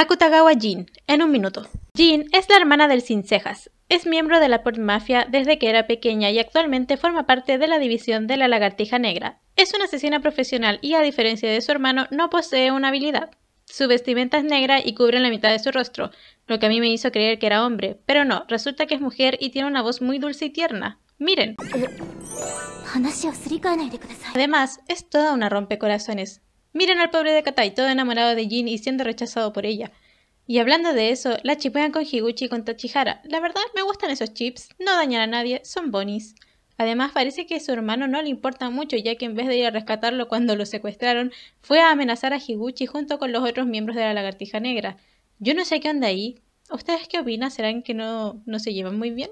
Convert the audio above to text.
Akutagawa Jin, en un minuto. Jin es la hermana del Sin Cejas. Es miembro de la Port Mafia desde que era pequeña y actualmente forma parte de la división de la Lagartija Negra. Es una asesina profesional y, a diferencia de su hermano, no posee una habilidad. Su vestimenta es negra y cubre la mitad de su rostro, lo que a mí me hizo creer que era hombre, pero no, resulta que es mujer y tiene una voz muy dulce y tierna. Miren. Eh, Además, es toda una rompecorazones. Miren al pobre de Katai, todo enamorado de Jin y siendo rechazado por ella. Y hablando de eso, la chipean con Higuchi y con Tachihara. La verdad, me gustan esos chips, no dañan a nadie, son bonis. Además, parece que a su hermano no le importa mucho, ya que en vez de ir a rescatarlo cuando lo secuestraron, fue a amenazar a Higuchi junto con los otros miembros de la lagartija negra. Yo no sé qué onda ahí. ¿Ustedes qué opinan? ¿Serán que no, no se llevan muy bien?